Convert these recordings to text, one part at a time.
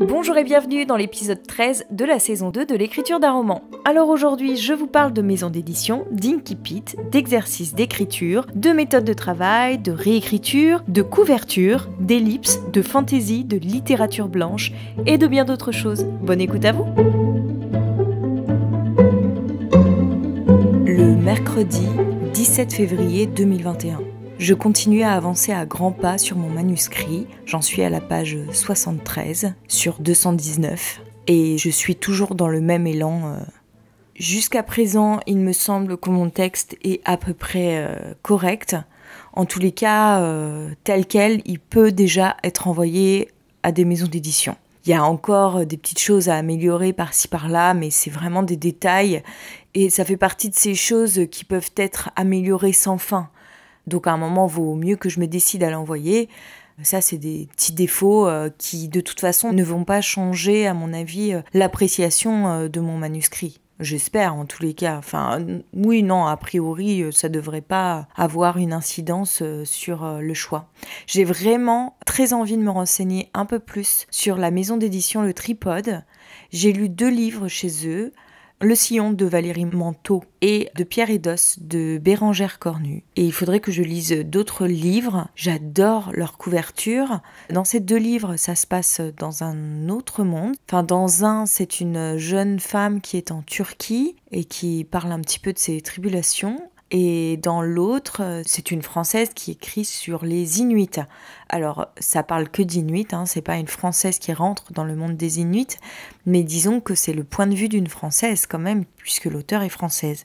Bonjour et bienvenue dans l'épisode 13 de la saison 2 de l'écriture d'un roman. Alors aujourd'hui, je vous parle de maison d'édition, d'inkipit, d'exercices d'écriture, de méthodes de travail, de réécriture, de couverture, d'ellipses, de fantaisie, de littérature blanche et de bien d'autres choses. Bonne écoute à vous Le mercredi 17 février 2021. Je continue à avancer à grands pas sur mon manuscrit, j'en suis à la page 73 sur 219, et je suis toujours dans le même élan. Euh. Jusqu'à présent, il me semble que mon texte est à peu près euh, correct. En tous les cas, euh, tel quel, il peut déjà être envoyé à des maisons d'édition. Il y a encore des petites choses à améliorer par-ci par-là, mais c'est vraiment des détails et ça fait partie de ces choses qui peuvent être améliorées sans fin. Donc à un moment, vaut mieux que je me décide à l'envoyer. Ça, c'est des petits défauts euh, qui, de toute façon, ne vont pas changer, à mon avis, euh, l'appréciation euh, de mon manuscrit. J'espère, en tous les cas. Enfin, oui, non, a priori, ça devrait pas avoir une incidence sur le choix. J'ai vraiment très envie de me renseigner un peu plus sur la maison d'édition Le Tripode. J'ai lu deux livres chez eux. Le sillon de Valérie Manteau et de Pierre Edos de Bérangère Cornu. Et il faudrait que je lise d'autres livres. J'adore leur couverture. Dans ces deux livres, ça se passe dans un autre monde. Enfin, dans un, c'est une jeune femme qui est en Turquie et qui parle un petit peu de ses tribulations et dans l'autre, euh, c'est une Française qui écrit sur les Inuits. Alors, ça parle que d'Inuits, hein, c'est pas une Française qui rentre dans le monde des Inuits, mais disons que c'est le point de vue d'une Française quand même, puisque l'auteur est française.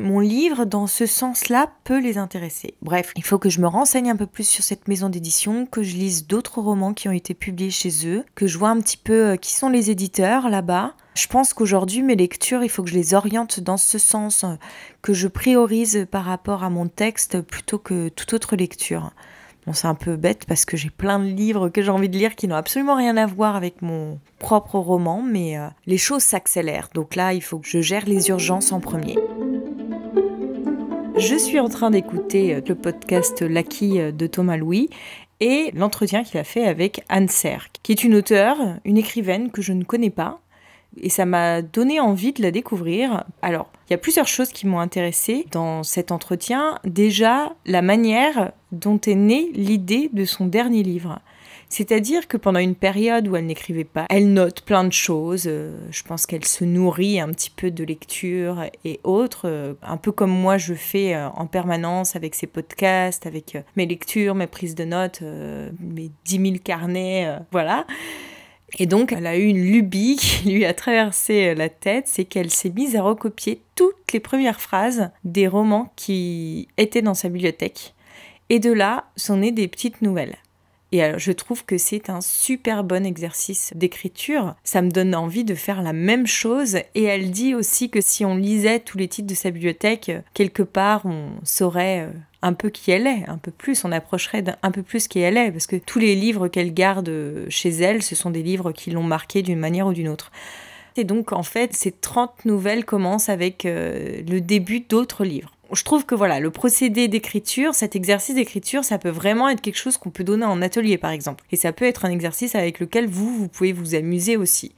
Mon livre, dans ce sens-là, peut les intéresser. Bref, il faut que je me renseigne un peu plus sur cette maison d'édition, que je lise d'autres romans qui ont été publiés chez eux, que je vois un petit peu euh, qui sont les éditeurs là-bas, je pense qu'aujourd'hui, mes lectures, il faut que je les oriente dans ce sens, euh, que je priorise par rapport à mon texte plutôt que toute autre lecture. Bon, c'est un peu bête parce que j'ai plein de livres que j'ai envie de lire qui n'ont absolument rien à voir avec mon propre roman, mais euh, les choses s'accélèrent. Donc là, il faut que je gère les urgences en premier. Je suis en train d'écouter euh, le podcast L'Acquis de Thomas Louis et l'entretien qu'il a fait avec Anne Serre, qui est une auteure, une écrivaine que je ne connais pas, et ça m'a donné envie de la découvrir. Alors, il y a plusieurs choses qui m'ont intéressée dans cet entretien. Déjà, la manière dont est née l'idée de son dernier livre. C'est-à-dire que pendant une période où elle n'écrivait pas, elle note plein de choses. Euh, je pense qu'elle se nourrit un petit peu de lecture et autres, euh, un peu comme moi je fais euh, en permanence avec ses podcasts, avec mes lectures, mes prises de notes, mes 10 000 carnets, voilà. Et donc, elle a eu une lubie qui lui a traversé euh, la tête, c'est qu'elle s'est mise à recopier toutes les premières phrases des romans qui étaient dans sa bibliothèque. Et de là sont nées des petites nouvelles. Et je trouve que c'est un super bon exercice d'écriture. Ça me donne envie de faire la même chose. Et elle dit aussi que si on lisait tous les titres de sa bibliothèque, quelque part, on saurait euh, un peu qui elle est, un peu plus, on approcherait d'un peu plus qui elle est, parce que tous les livres qu'elle garde euh, chez elle, ce sont des livres qui l'ont marqué d'une manière ou d'une autre. Et donc, en fait, ces 30 nouvelles commencent avec euh, le début d'autres livres je trouve que voilà, le procédé d'écriture, cet exercice d'écriture, ça peut vraiment être quelque chose qu'on peut donner en atelier par exemple. Et ça peut être un exercice avec lequel vous, vous pouvez vous amuser aussi.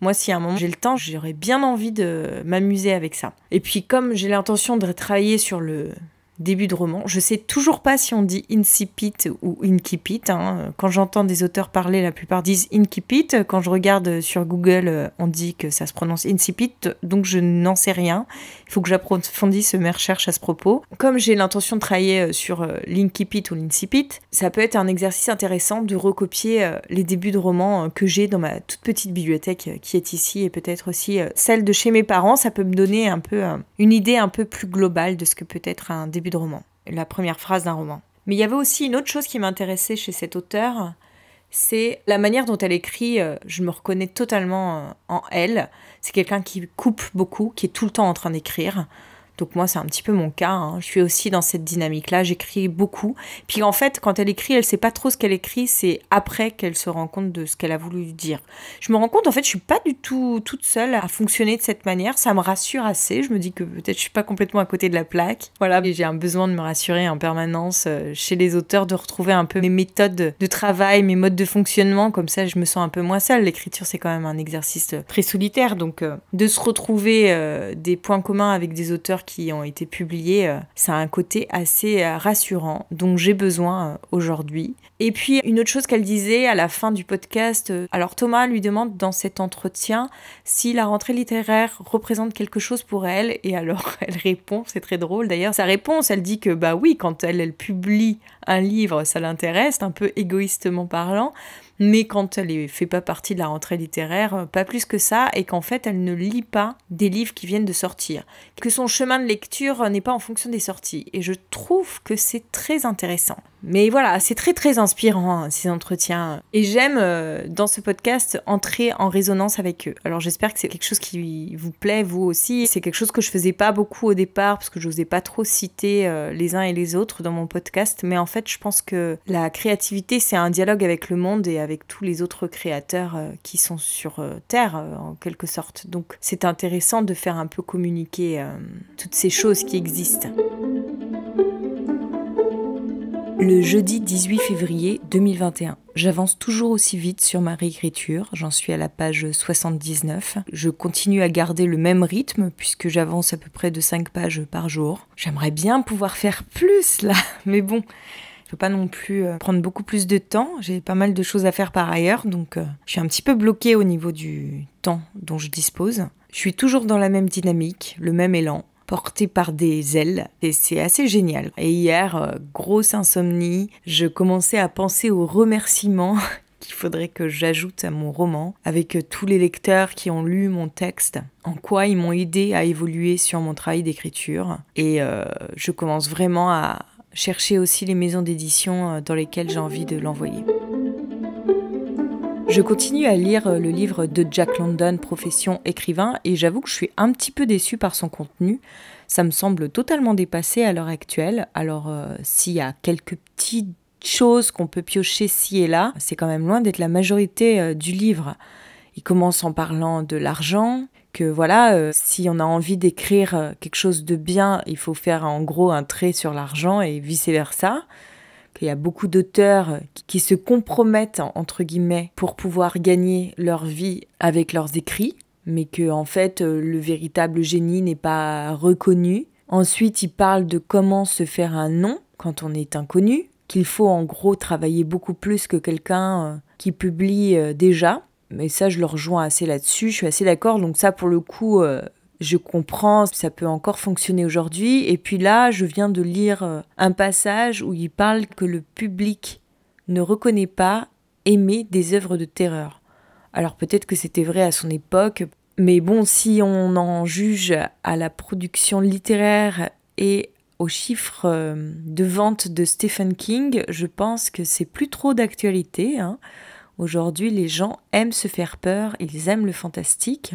Moi, si à un moment j'ai le temps, j'aurais bien envie de m'amuser avec ça. Et puis, comme j'ai l'intention de travailler sur le début de roman. Je sais toujours pas si on dit incipit ou incipit. Hein. Quand j'entends des auteurs parler, la plupart disent incipit. Quand je regarde sur Google, on dit que ça se prononce incipit, donc je n'en sais rien. Il faut que j'approfondisse mes recherches à ce propos. Comme j'ai l'intention de travailler euh, sur euh, l'incipit ou l'incipit, ça peut être un exercice intéressant de recopier euh, les débuts de romans que j'ai dans ma toute petite bibliothèque qui est ici et peut-être aussi celle de chez mes parents. Ça peut me donner un peu une idée un peu plus globale de ce que peut être un début de roman, la première phrase d'un roman. Mais il y avait aussi une autre chose qui m'intéressait chez cet auteur, c'est la manière dont elle écrit, euh, je me reconnais totalement euh, en elle. C'est quelqu'un qui coupe beaucoup, qui est tout le temps en train d'écrire. Donc moi, c'est un petit peu mon cas. Hein. Je suis aussi dans cette dynamique-là. J'écris beaucoup. Puis en fait, quand elle écrit, elle sait pas trop ce qu'elle écrit. C'est après qu'elle se rend compte de ce qu'elle a voulu dire. Je me rends compte, en fait, je suis pas du tout toute seule à fonctionner de cette manière. Ça me rassure assez. Je me dis que peut-être je suis pas complètement à côté de la plaque. Voilà, j'ai un besoin de me rassurer en permanence euh, chez les auteurs, de retrouver un peu mes méthodes de travail, mes modes de fonctionnement. Comme ça, je me sens un peu moins seule. L'écriture, c'est quand même un exercice très solitaire. Donc euh, de se retrouver euh, des points communs avec des auteurs qui ont été publiées, euh, ça a un côté assez euh, rassurant dont j'ai besoin euh, aujourd'hui. Et puis une autre chose qu'elle disait à la fin du podcast, alors Thomas lui demande dans cet entretien si la rentrée littéraire représente quelque chose pour elle et alors elle répond, c'est très drôle d'ailleurs, sa réponse, elle dit que bah oui, quand elle, elle publie un livre, ça l'intéresse, un peu égoïstement parlant, mais quand elle ne fait pas partie de la rentrée littéraire, euh, pas plus que ça, et qu'en fait elle ne lit pas des livres qui viennent de sortir, que son chemin de lecture euh, n'est pas en fonction des sorties. Et je trouve que c'est très intéressant. Mais voilà, c'est très très inspirant hein, ces entretiens. Et j'aime euh, dans ce podcast entrer en résonance avec eux. Alors j'espère que c'est quelque chose qui vous plaît vous aussi. C'est quelque chose que je faisais pas beaucoup au départ parce que je n'osais pas trop citer euh, les uns et les autres dans mon podcast. Mais en fait, je pense que la créativité c'est un dialogue avec le monde et avec tous les autres créateurs euh, qui sont sur Terre en quelque sorte. Donc c'est intéressant de faire un peu communiquer toutes ces choses qui existent. Le jeudi 18 février 2021. J'avance toujours aussi vite sur ma réécriture, j'en suis à la page 79. Je continue à garder le même rythme puisque j'avance à peu près de 5 pages par jour. J'aimerais bien pouvoir faire plus là, mais bon, je peux pas non plus euh, prendre beaucoup plus de temps, j'ai pas mal de choses à faire par ailleurs, donc euh, je suis un petit peu bloquée au niveau du temps dont je dispose. Je suis toujours dans la même dynamique, le même élan, porté par des ailes et c'est assez génial. Et hier, euh, grosse insomnie, je commençais à penser aux remerciements qu'il faudrait que j'ajoute à mon roman, avec tous les lecteurs qui ont lu mon texte, en quoi ils m'ont aidé à évoluer sur mon travail d'écriture. Et euh, je commence vraiment à chercher aussi les maisons d'édition euh, dans lesquelles j'ai envie de l'envoyer. Je continue à lire euh, le livre de Jack London, Profession écrivain, et j'avoue que je suis un petit peu déçue par son contenu. Ça me semble totalement dépassé à l'heure actuelle. Alors, euh, s'il y a quelques petites choses qu'on peut piocher ci et là, c'est quand même loin d'être la majorité euh, du livre. Il commence en parlant de l'argent, que voilà, si on a envie d'écrire quelque chose de bien, il faut faire en gros un trait sur l'argent et vice-versa. Il y a beaucoup d'auteurs qui se compromettent, entre guillemets, pour pouvoir gagner leur vie avec leurs écrits, mais que, en fait, euh, le véritable génie n'est pas reconnu. Ensuite, il parle de comment se faire un nom quand on est inconnu, qu'il faut en gros travailler beaucoup plus que quelqu'un euh, qui publie euh, déjà. Mais ça, je le rejoins assez là-dessus, je suis assez d'accord. Donc ça, pour le coup, je comprends, ça peut encore fonctionner aujourd'hui. Et puis là, je viens de lire euh, un passage où il parle que le public ne reconnaît pas aimer des œuvres de terreur. Alors peut-être que c'était vrai à son époque, mais bon, si on en juge à la production littéraire et aux chiffres euh, de vente de Stephen King, je pense que c'est plus trop d'actualité. Hein. Aujourd'hui, les gens aiment se faire peur, ils aiment le fantastique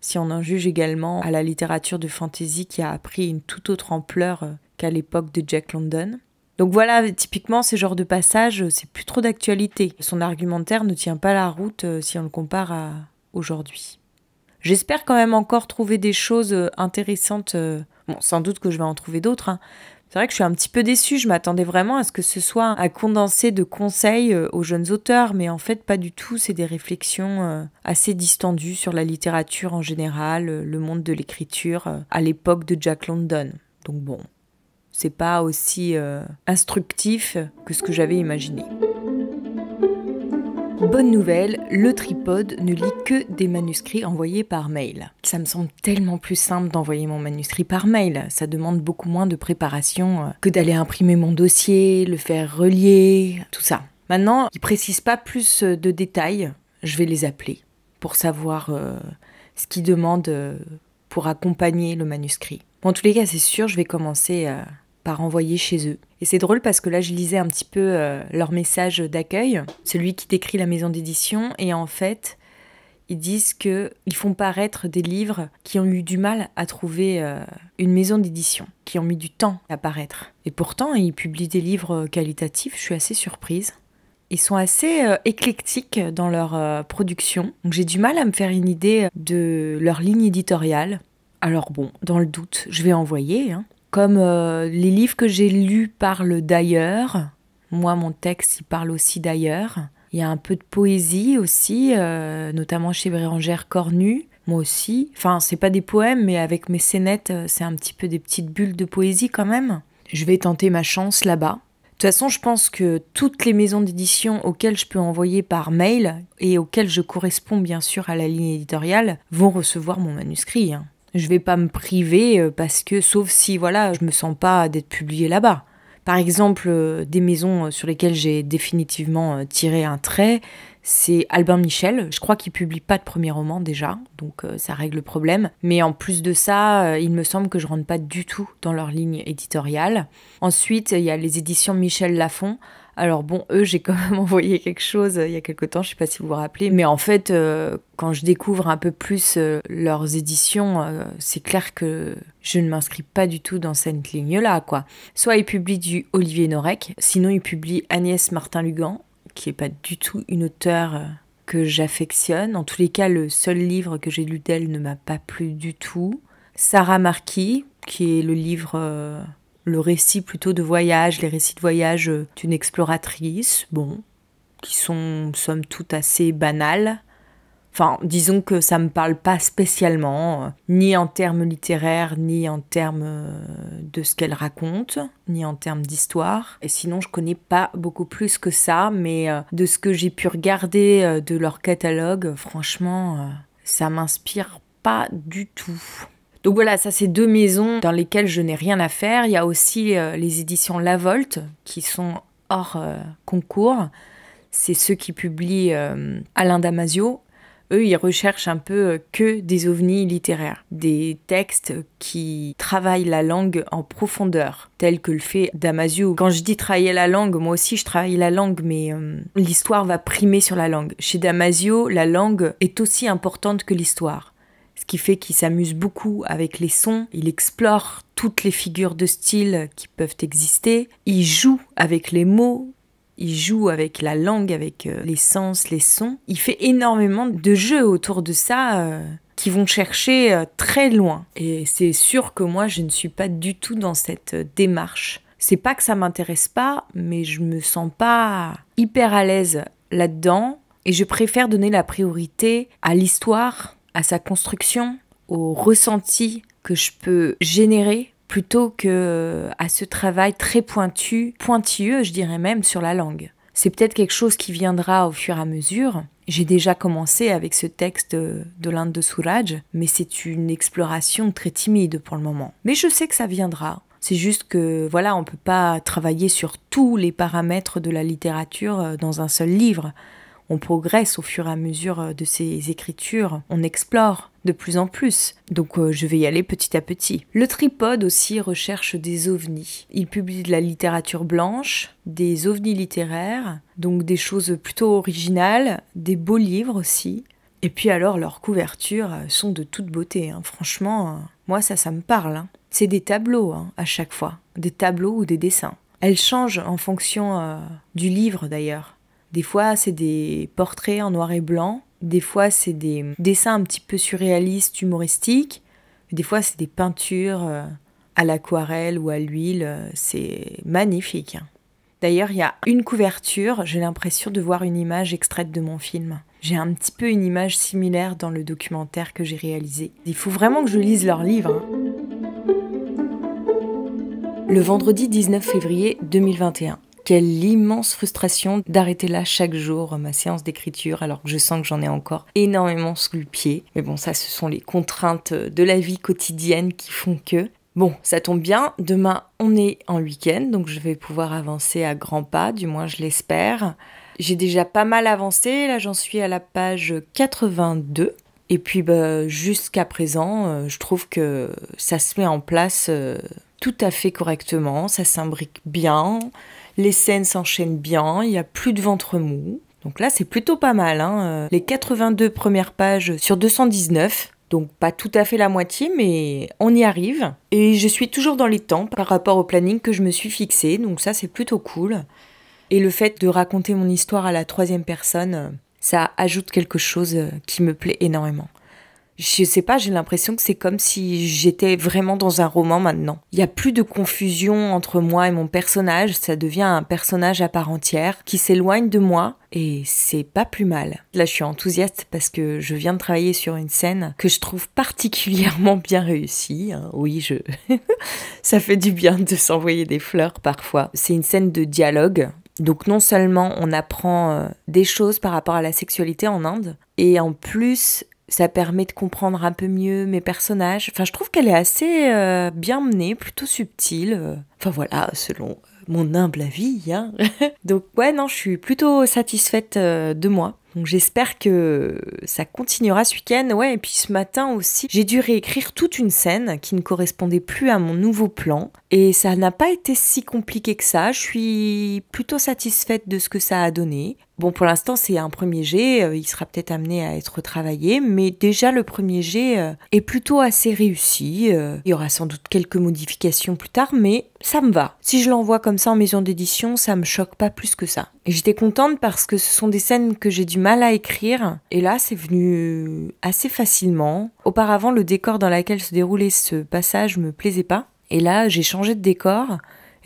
si on en juge également à la littérature de fantasy qui a pris une toute autre ampleur euh, qu'à l'époque de Jack London. Donc voilà, typiquement, ce genre de passage, euh, c'est plus trop d'actualité. Son argumentaire ne tient pas la route euh, si on le compare à aujourd'hui. J'espère quand même encore trouver des choses intéressantes. Bon, sans doute que je vais en trouver d'autres, hein, c'est vrai que je suis un petit peu déçue, je m'attendais vraiment à ce que ce soit à condenser de conseils euh, aux jeunes auteurs, mais en fait pas du tout, c'est des réflexions euh, assez distendues sur la littérature en général, euh, le monde de l'écriture à l'époque de Jack London. Donc bon, c'est pas aussi instructif que ce que j'avais imaginé. Bonne nouvelle, le tripode ne lit que des manuscrits envoyés par mail. Ça me semble tellement plus simple d'envoyer mon manuscrit par mail. Ça demande beaucoup moins de préparation euh, que d'aller imprimer mon dossier, le faire relier, tout ça. Maintenant, ils précisent pas plus euh, de détails. Je vais les appeler pour savoir euh, ce qu'ils demandent pour accompagner le manuscrit. Bon, en tous les cas, c'est sûr, je vais commencer à par envoyer chez eux. Et c'est drôle parce que là, je lisais un petit peu euh, leur message d'accueil, celui qui décrit la maison d'édition, et en fait, ils disent que font paraître des livres qui ont eu du mal à trouver euh, une maison d'édition, qui ont mis du temps à paraître. Et pourtant, ils publient des livres euh, qualitatifs, je suis assez surprise. Ils sont assez éclectiques dans leur production, donc j'ai du mal à me faire une idée de leur ligne éditoriale. Alors bon, dans le doute, je vais envoyer, hein comme euh, les livres que j'ai lus parlent d'ailleurs. Moi, mon texte, il parle aussi d'ailleurs. Il y a un peu de poésie aussi, euh, notamment chez Bérangère Cornu. Moi aussi. Enfin, c'est pas des poèmes, mais avec mes scénettes, euh, c'est un petit peu des petites bulles de poésie quand même. Je vais tenter ma chance là-bas. De toute façon, je pense que toutes les maisons d'édition auxquelles je peux envoyer par mail et auxquelles je corresponds bien sûr à la ligne éditoriale vont recevoir mon manuscrit. Hein. Je vais pas me priver euh, parce que, sauf si, voilà, je me sens pas d'être publié là-bas. Par exemple, euh, des maisons euh, sur lesquelles j'ai définitivement tiré un trait, c'est Albin Michel. Je crois qu'il publie pas de premier roman déjà, donc ça règle le problème. Mais en plus de ça, il me semble que je rentre pas du tout dans leur ligne éditoriale. Ensuite, il y a les éditions Michel Lafon. Alors bon, eux, j'ai quand même envoyé quelque chose euh, il y a quelque temps, je ne sais pas si vous vous rappelez, mais en fait, euh, quand je découvre un peu plus euh, leurs éditions, c'est clair que je ne m'inscris pas du tout dans cette ligne-là, quoi. Soit ils publient du Olivier Norek, sinon ils publient Agnès Martin-Lugan, qui est pas du tout une auteure que j'affectionne. En tous les cas, le seul livre que j'ai lu d'elle ne m'a pas plu du tout. Sarah Marquis, qui est le livre le récit plutôt de voyage, les récits de voyage euh, d'une exploratrice, bon, qui sont somme toute assez banales. Enfin, disons que ça me parle pas spécialement, euh, ni en termes littéraires, ni en termes euh, de ce qu'elle raconte, ni en termes d'histoire. Et sinon, je connais pas beaucoup plus que ça, mais de ce que j'ai pu regarder de leur catalogue, franchement, ça m'inspire pas du tout. Donc voilà, ça c'est deux maisons dans lesquelles je n'ai rien à faire. Il y a aussi euh, les éditions La Volte qui sont hors euh, concours. C'est ceux qui publient euh, Alain Damasio. Eux, ils recherchent un peu que des ovnis littéraires, des textes qui travaillent la langue en profondeur, tel que le fait Damasio. Quand je dis travailler la langue, moi aussi je travaille la langue, mais l'histoire va primer sur la langue. Chez Damasio, la langue est aussi importante que l'histoire ce qui fait qu'il s'amuse beaucoup avec les sons, il explore toutes les figures de style qui peuvent exister, il joue avec les mots, il joue avec la langue, avec euh, les sens, les sons, il fait énormément de jeux autour de ça. Euh, qui vont chercher euh, très loin. Et c'est sûr que moi, je ne suis pas du tout dans cette démarche. C'est pas que ça m'intéresse pas, mais je me sens pas hyper à l'aise là-dedans et je préfère donner la priorité à l'histoire à sa construction, au ressenti que je peux générer plutôt que euh, à ce travail très pointu, pointilleux, je dirais même, sur la langue. C'est peut-être quelque chose qui viendra au fur et à mesure. J'ai déjà commencé avec ce texte euh, de l'Inde de Souraj, mais c'est une exploration très timide pour le moment. Mais je sais que ça viendra. C'est juste que, voilà, on ne peut pas travailler sur tous les paramètres de la littérature euh, dans un seul livre on progresse au fur et à mesure euh, de ses écritures, on explore de plus en plus. Donc euh, je vais y aller petit à petit. Le tripode aussi recherche des ovnis. Il publie de la littérature blanche, des ovnis littéraires, donc des choses plutôt originales, des beaux livres aussi. Et puis alors leurs couvertures euh, sont de toute beauté. Hein. Franchement, moi ça ça me parle. Hein. C'est des tableaux hein, à chaque fois, des tableaux ou des dessins. Elles changent en fonction du livre d'ailleurs. Des fois, c'est des portraits en noir et blanc. Des fois, c'est des dessins un petit peu surréalistes, humoristiques. Des fois, c'est des peintures euh, à l'aquarelle ou à l'huile. C'est magnifique. D'ailleurs, il y a une couverture, j'ai l'impression de voir une image extraite de mon film. J'ai un petit peu une image similaire dans le documentaire que j'ai réalisé. Il faut vraiment que je lise leur livre. Hein. Le vendredi 19 février 2021, quelle immense frustration d'arrêter là chaque jour euh, ma séance d'écriture alors que je sens que j'en ai encore énormément sous le pied. Mais bon, ça, ce sont les contraintes euh, de la vie quotidienne qui font que. Bon, ça tombe bien, demain on est en week-end, donc je vais pouvoir avancer à grands pas, du moins je l'espère. J'ai déjà pas mal avancé, là j'en suis à la page 82. Et puis bah, jusqu'à présent, euh, je trouve que ça se met en place tout à fait correctement, ça s'imbrique bien, les scènes s'enchaînent bien, il n'y a plus de ventre mou. Donc là, c'est plutôt pas mal. Hein. Euh, les 82 premières pages sur 219, donc pas tout à fait la moitié, mais on y arrive. Et je suis toujours dans les temps par rapport au planning que je me suis fixé, donc ça c'est plutôt cool. Et le fait de raconter mon histoire à la troisième personne, euh, ça ajoute quelque chose euh, qui me plaît énormément je sais pas, j'ai l'impression que c'est comme si j'étais vraiment dans un roman maintenant. Il y a plus de confusion entre moi et mon personnage, ça devient un personnage à part entière qui s'éloigne de moi et c'est pas plus mal. Là, je suis enthousiaste parce que je viens de travailler sur une scène que je trouve particulièrement bien réussie. Hein. Oui, je ça fait du bien de s'envoyer des fleurs parfois. C'est une scène de dialogue donc non seulement on apprend euh, des choses par rapport à la sexualité en Inde, et en plus ça permet de comprendre un peu mieux mes personnages. Enfin, je trouve qu'elle est assez euh, bien menée, plutôt subtile. Euh. Enfin voilà, selon euh, mon humble avis. Hein. Donc ouais, non, je suis plutôt satisfaite de moi. Donc j'espère que ça continuera ce week-end. Ouais, et puis ce matin aussi, j'ai dû réécrire toute une scène qui ne correspondait plus à mon nouveau plan. Et ça n'a pas été si compliqué que ça. Je suis plutôt satisfaite de ce que ça a donné. Bon, pour l'instant, c'est un premier jet, euh, il sera peut-être amené à être travaillé, mais déjà le premier jet euh, est plutôt assez réussi. Euh, il y aura sans doute quelques modifications plus tard, mais ça me va. Si je l'envoie comme ça en maison d'édition, ça me choque pas plus que ça. Et j'étais contente parce que ce sont des scènes que j'ai du mal à écrire, et là, c'est venu assez facilement. Auparavant, le décor dans lequel se déroulait ce passage me plaisait pas, et là, j'ai changé de décor.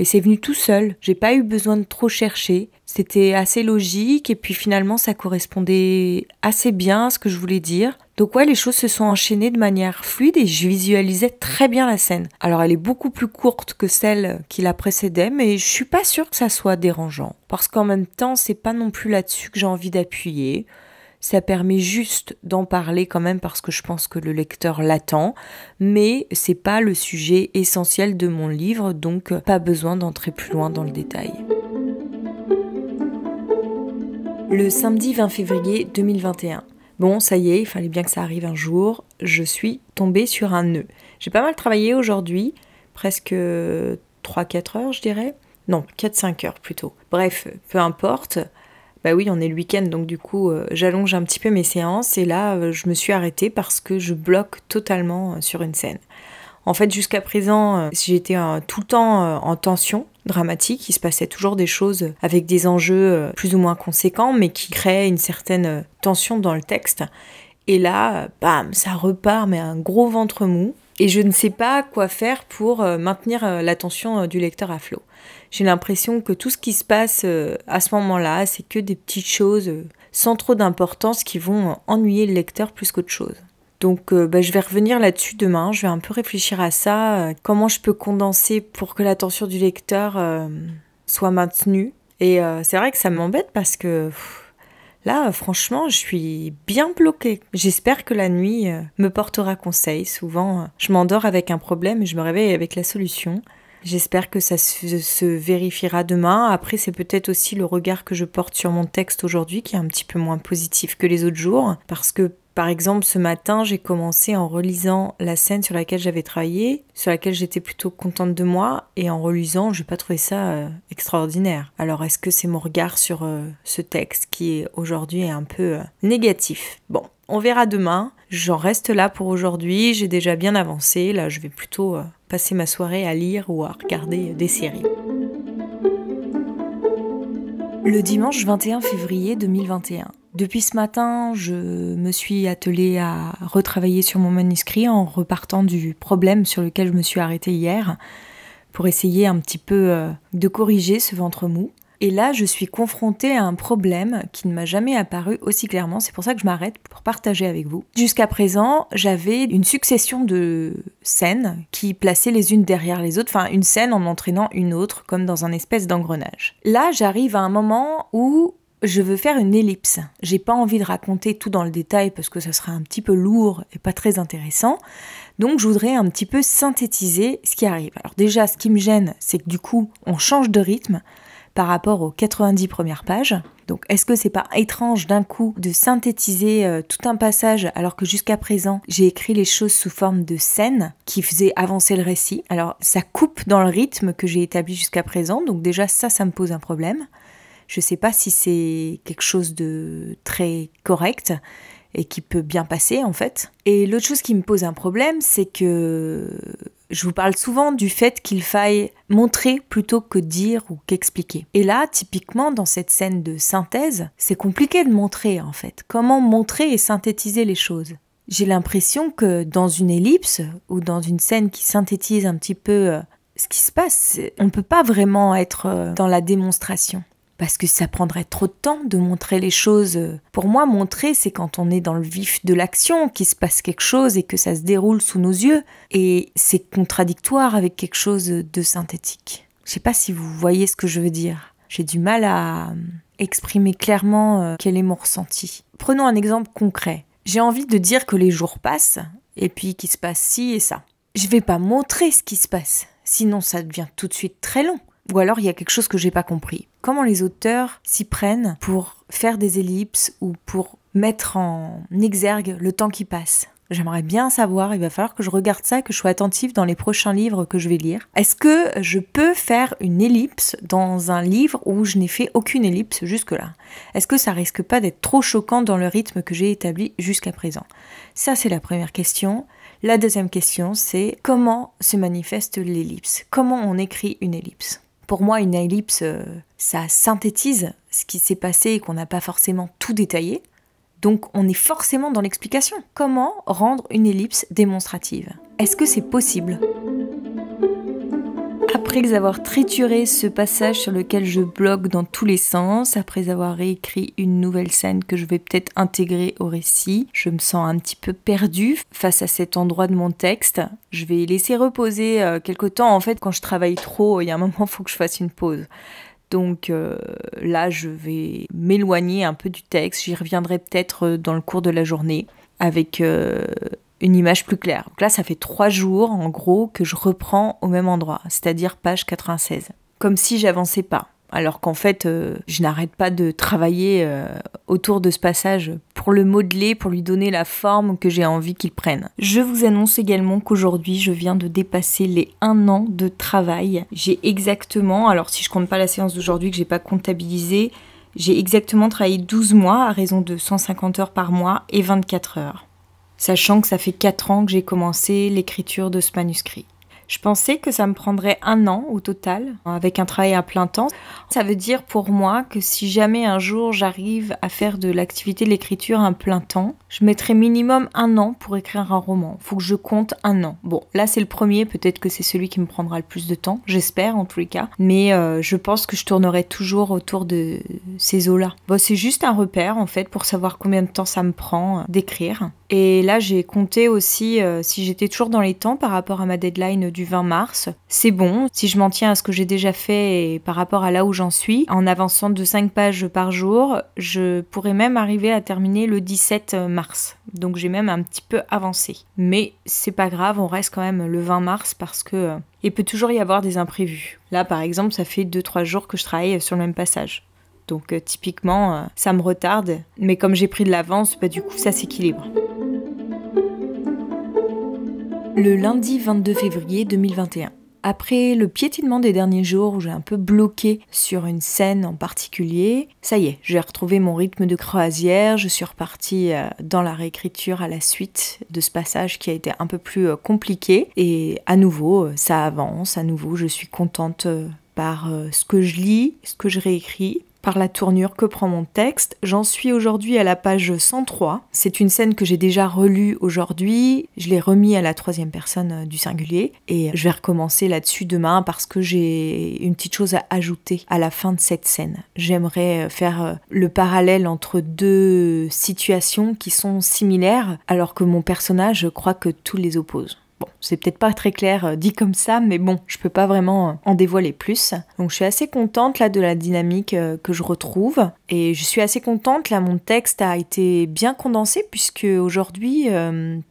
Et c'est venu tout seul. J'ai pas eu besoin de trop chercher. C'était assez logique et puis finalement ça correspondait assez bien à ce que je voulais dire. Donc ouais, les choses se sont enchaînées de manière fluide et je visualisais très bien la scène. Alors elle est beaucoup plus courte que celle qui la précédait, mais je suis pas sûre que ça soit dérangeant. Parce qu'en même temps, c'est pas non plus là-dessus que j'ai envie d'appuyer. Ça permet juste d'en parler quand même parce que je pense que le lecteur l'attend, mais c'est pas le sujet essentiel de mon livre, donc euh, pas besoin d'entrer plus loin dans le détail. Le samedi 20 février 2021. Bon, ça y est, il fallait bien que ça arrive un jour. Je suis tombée sur un nœud. J'ai pas mal travaillé aujourd'hui, presque 3-4 euh, heures, je dirais. Non, 4-5 heures plutôt. Bref, peu importe bah oui, on est le week-end, donc du coup, euh, j'allonge un petit peu mes séances et là, euh, je me suis arrêtée parce que je bloque totalement euh, sur une scène. En fait, jusqu'à présent, j'étais tout le temps en tension dramatique, il se passait toujours des choses avec des enjeux plus ou moins conséquents, mais qui créaient une certaine tension dans le texte. Et là, bam, ça repart, mais un gros ventre mou. Et je ne sais pas quoi faire pour maintenir l'attention du lecteur à flot j'ai l'impression que tout ce qui se passe euh, à ce moment-là, c'est que des petites choses euh, sans trop d'importance qui vont euh, ennuyer le lecteur plus qu'autre chose. Donc bah, je vais revenir là-dessus demain, je vais un peu réfléchir à ça, comment je peux condenser pour que l'attention du lecteur soit maintenue. Et c'est vrai que ça m'embête parce que là, franchement, je suis bien bloquée. J'espère que la nuit me portera conseil. Souvent, je m'endors avec un problème et je me réveille avec la solution. J'espère que ça se, vérifiera demain. Après, c'est peut-être aussi le regard que je porte sur mon texte aujourd'hui qui est un petit peu moins positif que les autres jours. Parce que, par exemple, ce matin, j'ai commencé en relisant la scène sur laquelle j'avais travaillé, sur laquelle j'étais plutôt contente de moi, et en relisant, je n'ai pas trouvé ça euh, extraordinaire. Alors, est-ce que c'est mon regard sur euh, ce texte qui aujourd'hui est un peu euh, négatif Bon, on verra demain. J'en reste là pour aujourd'hui. J'ai déjà bien avancé. Là, je vais plutôt passer ma soirée à lire ou à regarder des séries. Le dimanche 21 février 2021. Depuis ce matin, je me suis attelée à retravailler sur mon manuscrit en repartant du problème sur lequel je me suis arrêtée hier pour essayer un petit peu euh, de corriger ce ventre mou. Et là, je suis confrontée à un problème qui ne m'a jamais apparu aussi clairement. C'est pour ça que je m'arrête pour partager avec vous. Jusqu'à présent, j'avais une succession de scènes qui plaçaient les unes derrière les autres, enfin une scène en entraînant une autre, comme dans un espèce d'engrenage. Là, j'arrive à un moment où je veux faire une ellipse. J'ai pas envie de raconter tout dans le détail parce que ça sera un petit peu lourd et pas très intéressant. Donc je voudrais un petit peu synthétiser ce qui arrive. Alors déjà, ce qui me gêne, c'est que du coup, on change de rythme par rapport aux 90 premières pages. Donc est-ce que c'est pas étrange d'un coup de synthétiser euh, tout un passage alors que jusqu'à présent j'ai écrit les choses sous forme de scènes qui faisaient avancer le récit Alors ça coupe dans le rythme que j'ai établi jusqu'à présent, donc déjà ça ça me pose un problème. Je sais pas si c'est quelque chose de très correct et qui peut bien passer en fait. Et l'autre chose qui me pose un problème, c'est que je vous parle souvent du fait qu'il faille montrer plutôt que dire ou qu'expliquer. Et là, typiquement, dans cette scène de synthèse, c'est compliqué de montrer en fait. Comment montrer et synthétiser les choses J'ai l'impression que dans une ellipse ou dans une scène qui synthétise un petit peu euh, ce qui se passe, on ne peut pas vraiment être euh, dans la démonstration parce que ça prendrait trop de temps de montrer les choses. Pour moi, montrer, c'est quand on est dans le vif de l'action, qu'il se passe quelque chose et que ça se déroule sous nos yeux, et c'est contradictoire avec quelque chose de synthétique. Je sais pas si vous voyez ce que je veux dire. J'ai du mal à euh, exprimer clairement euh, quel est mon ressenti. Prenons un exemple concret. J'ai envie de dire que les jours passent, et puis qu'il se passe ci et ça. Je vais pas montrer ce qui se passe, sinon ça devient tout de suite très long. Ou alors il y a quelque chose que j'ai pas compris. Comment les auteurs s'y prennent pour faire des ellipses ou pour mettre en exergue le temps qui passe J'aimerais bien savoir, il va falloir que je regarde ça, que je sois attentive dans les prochains livres que je vais lire. Est-ce que je peux faire une ellipse dans un livre où je n'ai fait aucune ellipse jusque-là Est-ce que ça risque pas d'être trop choquant dans le rythme que j'ai établi jusqu'à présent Ça, c'est la première question. La deuxième question, c'est comment se manifeste l'ellipse Comment on écrit une ellipse pour moi, une ellipse, euh, ça synthétise ce qui s'est passé et qu'on n'a pas forcément tout détaillé. Donc on est forcément dans l'explication. Comment rendre une ellipse démonstrative Est-ce que c'est possible après avoir trituré ce passage sur lequel je blogue dans tous les sens, après avoir réécrit une nouvelle scène que je vais peut-être intégrer au récit, je me sens un petit peu perdue face à cet endroit de mon texte. Je vais laisser reposer euh, quelque temps. En fait, quand je travaille trop, il y a un moment, il faut que je fasse une pause. Donc euh, là, je vais m'éloigner un peu du texte. J'y reviendrai peut-être euh, dans le cours de la journée avec une image plus claire. Donc là, ça fait trois jours, en gros, que je reprends au même endroit, c'est-à-dire page 96. Comme si j'avançais pas. Alors qu'en fait, euh, je n'arrête pas de travailler euh, autour de ce passage pour le modeler, pour lui donner la forme que j'ai envie qu'il prenne. Je vous annonce également qu'aujourd'hui, je viens de dépasser les un an de travail. J'ai exactement, alors si je compte pas la séance d'aujourd'hui que j'ai pas comptabilisée, j'ai exactement travaillé 12 mois à raison de 150 heures par mois et 24 heures sachant que ça fait 4 ans que j'ai commencé l'écriture de ce manuscrit. Je pensais que ça me prendrait un an au total, avec un travail à plein temps. Ça veut dire pour moi que si jamais un jour j'arrive à faire de l'activité de l'écriture un plein temps, je mettrai minimum un an pour écrire un roman. Faut que je compte un an. Bon, là c'est le premier, peut-être que c'est celui qui me prendra le plus de temps, j'espère en tous les cas. Mais euh, je pense que je tournerai toujours autour de ces eaux-là. Bon, c'est juste un repère en fait pour savoir combien de temps ça me prend euh, d'écrire. Et là j'ai compté aussi euh, si j'étais toujours dans les temps par rapport à ma deadline du 20 mars. C'est bon, si je m'en tiens à ce que j'ai déjà fait par rapport à là où j'en suis, en avançant de 5 pages par jour, je pourrais même arriver à terminer le 17 mars. Donc j'ai même un petit peu avancé. Mais c'est pas grave, on reste quand même le 20 mars parce que euh, il peut toujours y avoir des imprévus. Là par exemple, ça fait 2-3 jours que je travaille sur le même passage. Donc euh, typiquement, euh, ça me retarde, mais comme j'ai pris de l'avance, bah, du coup ça s'équilibre. Le lundi 22 février 2021. Après le piétinement des derniers jours où j'ai un peu bloqué sur une scène en particulier, ça y est, j'ai retrouvé mon rythme de croisière, je suis repartie euh, dans la réécriture à la suite de ce passage qui a été un peu plus euh, compliqué et à nouveau euh, ça avance, à nouveau je suis contente par ce que je lis, ce que je réécris par la tournure que prend mon texte. J'en suis aujourd'hui à la page 103. C'est une scène que j'ai déjà relue aujourd'hui. Je l'ai remis à la troisième personne euh, du singulier et je vais recommencer là-dessus demain parce que j'ai une petite chose à ajouter à la fin de cette scène. J'aimerais euh, faire euh, le parallèle entre deux situations qui sont similaires alors que mon personnage croit que tout les oppose. Bon, c'est peut-être pas très clair euh, dit comme ça, mais bon, je peux pas vraiment euh, en dévoiler plus. Donc je suis assez contente là de la dynamique euh, que je retrouve et je suis assez contente là mon texte a été bien condensé puisque aujourd'hui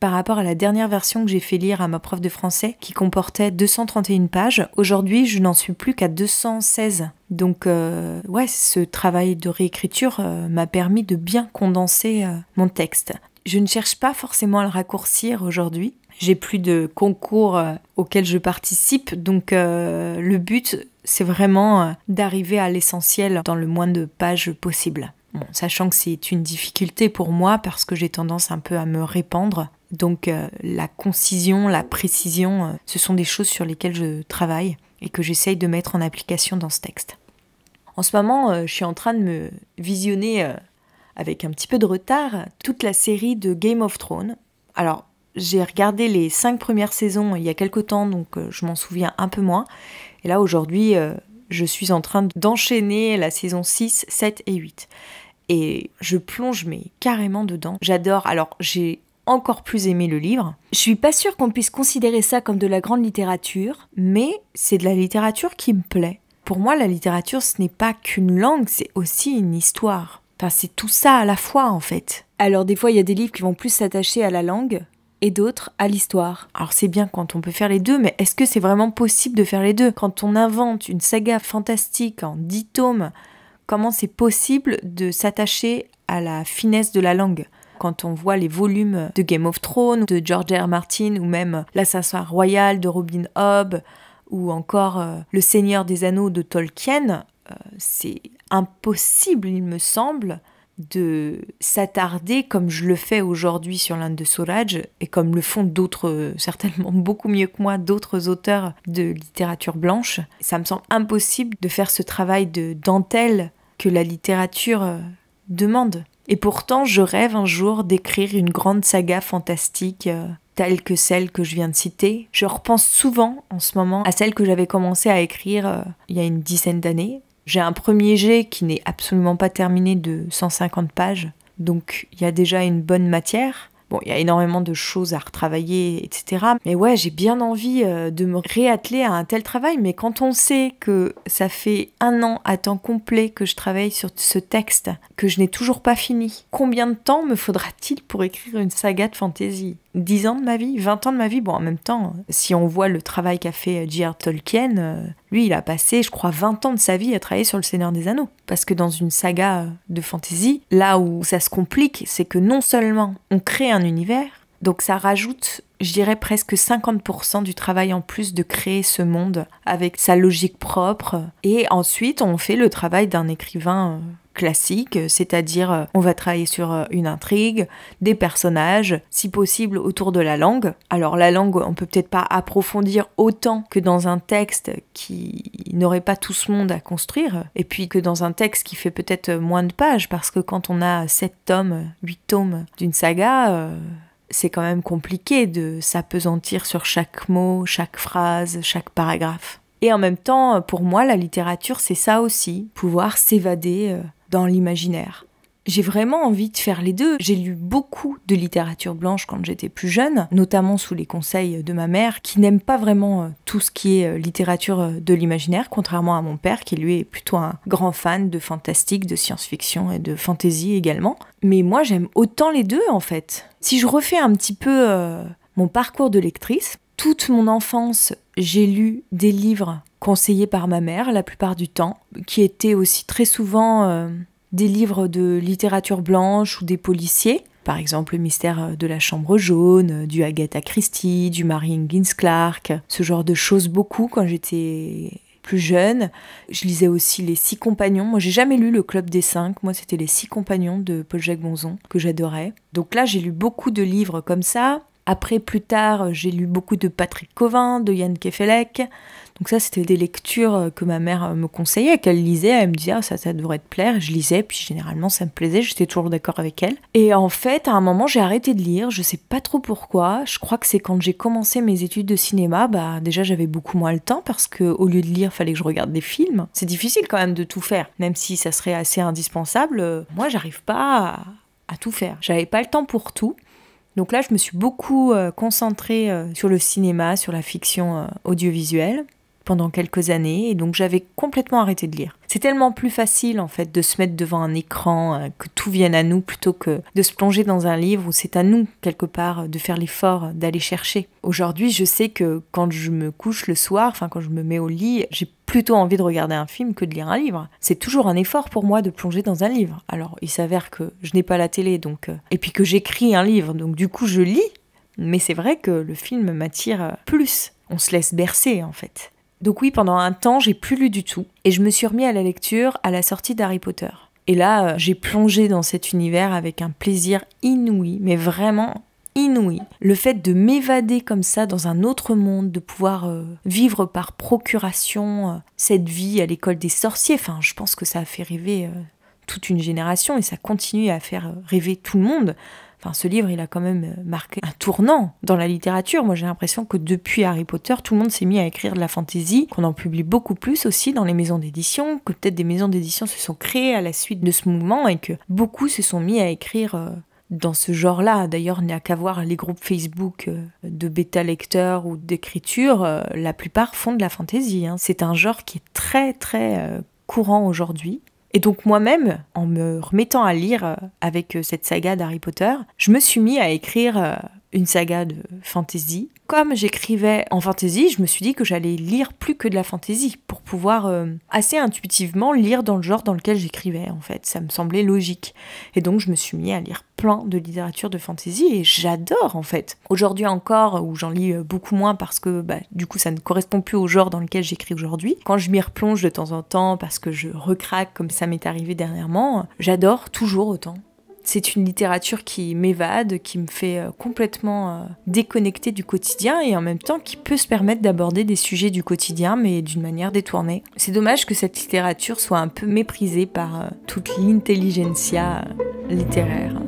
par rapport à la dernière version que j'ai fait lire à ma prof de français qui comportait 231 pages, aujourd'hui je n'en suis plus qu'à 216 donc ouais, ce travail de réécriture m'a permis de bien condenser mon texte. Je ne cherche pas forcément à le raccourcir aujourd'hui, j'ai plus de concours euh, auxquels je participe. Donc euh, le but, c'est vraiment euh, d'arriver à l'essentiel dans le moins de pages possible. sachant que c'est une difficulté pour moi parce que j'ai tendance un peu à me répandre. Donc la concision, la précision, ce sont des choses sur lesquelles je travaille et que j'essaye de mettre en application dans ce texte. En ce moment, je suis en train de me visionner avec un petit peu de retard toute la série de Game of Thrones. Alors, j'ai regardé les cinq premières saisons il y a quelque temps, donc euh, je m'en souviens un peu moins. Et là, aujourd'hui, euh, je suis en train d'enchaîner la saison 6, 7 et 8. Et je plonge, mais carrément dedans. J'adore. Alors, j'ai encore plus aimé le livre. Je suis pas sûre qu'on puisse considérer ça comme de la grande littérature, mais c'est de la littérature qui me plaît. Pour moi, la littérature, ce n'est pas qu'une langue, c'est aussi une histoire. Enfin, c'est tout ça à la fois, en fait. Alors, des fois, il y a des livres qui vont plus s'attacher à la langue, et d'autres à l'histoire. Alors c'est bien quand on peut faire les deux, mais est-ce que c'est vraiment possible de faire les deux Quand on invente une saga fantastique en dix tomes, comment c'est possible de s'attacher à la finesse de la langue quand on voit les volumes de Game of Thrones, de George R. Martin, ou même L'Assassin Royal de Robin Hobb, ou encore euh, Le Seigneur des Anneaux de Tolkien, euh, c'est impossible, il me semble, de s'attarder comme je le fais aujourd'hui sur l'Inde de Solage et comme le font d'autres, euh, certainement beaucoup mieux que moi, d'autres auteurs de littérature blanche. Ça me semble impossible de faire ce travail de dentelle que la littérature euh, demande. Et pourtant, je rêve un jour d'écrire une grande saga fantastique euh, telle que celle que je viens de citer. Je repense souvent en ce moment à celle que j'avais commencé à écrire il y a une dizaine d'années, j'ai un premier jet qui n'est absolument pas terminé de 150 pages, donc il y a déjà une bonne matière. Bon, il y a énormément de choses à retravailler, etc. Mais ouais, j'ai bien envie euh, de me réatteler à un tel travail, mais quand on sait que ça fait un an à temps complet que je travaille sur ce texte, que je n'ai toujours pas fini, combien de temps me faudra-t-il pour écrire une saga de fantaisie 10 ans de ma vie, 20 ans de ma vie. Bon, en même temps, si on voit le travail qu'a fait euh, J.R. Tolkien, euh, lui, il a passé, je crois, 20 ans de sa vie à travailler sur Le Seigneur des Anneaux. Parce que dans une saga euh, de fantasy, là où ça se complique, c'est que non seulement on crée un univers, donc ça rajoute, je dirais, presque 50% du travail en plus de créer ce monde avec sa logique propre. Et ensuite, on fait le travail d'un écrivain classique, c'est-à-dire euh, on va travailler sur euh, une intrigue, des personnages, si possible autour de la langue. Alors la langue, on peut peut-être pas approfondir autant que dans un texte qui n'aurait pas tout ce monde à construire, et puis que dans un texte qui fait peut-être euh, moins de pages, parce que quand on a sept tomes, huit tomes d'une saga, c'est quand même compliqué de s'apesantir sur chaque mot, chaque phrase, chaque paragraphe. Et en même temps, pour moi, la littérature, c'est ça aussi, pouvoir s'évader dans l'imaginaire. J'ai vraiment envie de faire les deux. J'ai lu beaucoup de littérature blanche quand j'étais plus jeune, notamment sous les conseils de ma mère, qui n'aime pas vraiment euh, tout ce qui est euh, littérature euh, de l'imaginaire, contrairement à mon père, qui lui est plutôt un grand fan de fantastique, de science-fiction et de fantasy également. Mais moi, j'aime autant les deux, en fait. Si je refais un petit peu mon parcours de lectrice, toute mon enfance, j'ai lu des livres conseillés par ma mère la plupart du temps, qui étaient aussi très souvent euh, des livres de littérature blanche ou des policiers. Par exemple, le mystère euh, de la chambre jaune, euh, du Agatha Christie, du Marie Higgins Clark, ce genre de choses beaucoup quand j'étais plus jeune. Je lisais aussi Les Six Compagnons. Moi, j'ai jamais lu Le Club des Cinq. Moi, c'était Les Six Compagnons de Paul-Jacques Bonzon que j'adorais. Donc là, j'ai lu beaucoup de livres comme ça. Après, plus tard, j'ai lu beaucoup de Patrick Covin, de Yann Kefelec. Donc ça, c'était des lectures euh, que ma mère euh, me conseillait, qu'elle lisait, elle me disait ah, ça, ça devrait te plaire. Je lisais, puis généralement ça me plaisait, j'étais toujours d'accord avec elle. Et en fait, à un moment, j'ai arrêté de lire, je sais pas trop pourquoi. Je crois que c'est quand j'ai commencé mes études de cinéma, bah déjà j'avais beaucoup moins le temps parce que au lieu de lire, il fallait que je regarde des films. C'est difficile quand même de tout faire, même si ça serait assez indispensable. Euh, moi, j'arrive pas à, tout faire. J'avais pas le temps pour tout. Donc là, je me suis beaucoup concentrée sur le cinéma, sur la fiction audiovisuelle pendant quelques années et donc j'avais complètement arrêté de lire. C'est tellement plus facile en fait de se mettre devant un écran, euh, que tout vienne à nous plutôt que de se plonger dans un livre où c'est à nous quelque part de faire l'effort d'aller chercher. Aujourd'hui, je sais que quand je me couche le soir, enfin quand je me mets au lit, j'ai plutôt envie de regarder un film que de lire un livre. C'est toujours un effort pour moi de plonger dans un livre. Alors, il s'avère que je n'ai pas la télé donc euh, et puis que j'écris un livre donc du coup je lis, mais c'est vrai que le film m'attire euh, plus. On se laisse bercer en fait. Donc oui, pendant un temps, j'ai plus lu du tout et je me suis remis à la lecture à la sortie d'Harry Potter. Et là, euh, j'ai plongé dans cet univers avec un plaisir inouï, mais vraiment inouï. Le fait de m'évader comme ça dans un autre monde, de pouvoir euh, vivre par procuration euh, cette vie à l'école des sorciers, enfin, je pense que ça a fait rêver toute une génération et ça continue à faire rêver tout le monde. Enfin, ce livre, il a quand même euh, marqué un tournant dans la littérature. Moi, j'ai l'impression que depuis Harry Potter, tout le monde s'est mis à écrire de la fantaisie, qu'on en publie beaucoup plus aussi dans les maisons d'édition, que peut-être des maisons d'édition se sont créées à la suite de ce mouvement et que beaucoup se sont mis à écrire euh, dans ce genre-là. D'ailleurs, il n'y a qu'à voir les groupes Facebook euh, de bêta lecteurs ou d'écriture, la plupart font de la fantaisie. Hein. C'est un genre qui est très très courant aujourd'hui. Et donc moi-même, en me remettant à lire euh, avec euh, cette saga d'Harry Potter, je me suis mis à écrire euh, une saga de fantasy. Comme j'écrivais en fantasy, je me suis dit que j'allais lire plus que de la fantasy pour pouvoir euh, assez intuitivement lire dans le genre dans lequel j'écrivais en fait, ça me semblait logique. Et donc je me suis mis à lire plein de littérature de fantasy et j'adore en fait. Aujourd'hui encore où j'en lis euh, beaucoup moins parce que bah, du coup ça ne correspond plus au genre dans lequel j'écris aujourd'hui. Quand je m'y replonge de temps en temps parce que je recraque comme ça m'est arrivé dernièrement, j'adore toujours autant. C'est une littérature qui m'évade, qui me fait euh, complètement euh, déconnecter du quotidien et en même temps qui peut se permettre d'aborder des sujets du quotidien mais d'une manière détournée. C'est dommage que cette littérature soit un peu méprisée par euh, toute l'intelligentsia littéraire.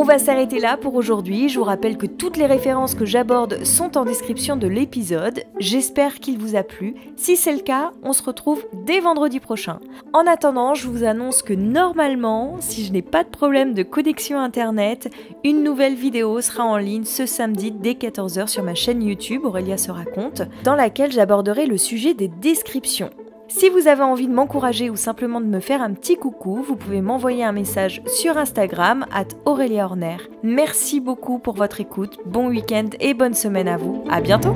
On va s'arrêter là pour aujourd'hui. Je vous rappelle que toutes les références que j'aborde sont en description de l'épisode. J'espère qu'il vous a plu. Si c'est le cas, on se retrouve dès vendredi prochain. En attendant, je vous annonce que normalement, si je n'ai pas de problème de connexion internet, une nouvelle vidéo sera en ligne ce samedi dès 14h sur ma chaîne YouTube Aurélia se raconte, dans laquelle j'aborderai le sujet des descriptions. Si vous avez envie de m'encourager ou simplement de me faire un petit coucou, vous pouvez m'envoyer un message sur Instagram at Horner. Merci beaucoup pour votre écoute, bon week-end et bonne semaine à vous. À bientôt!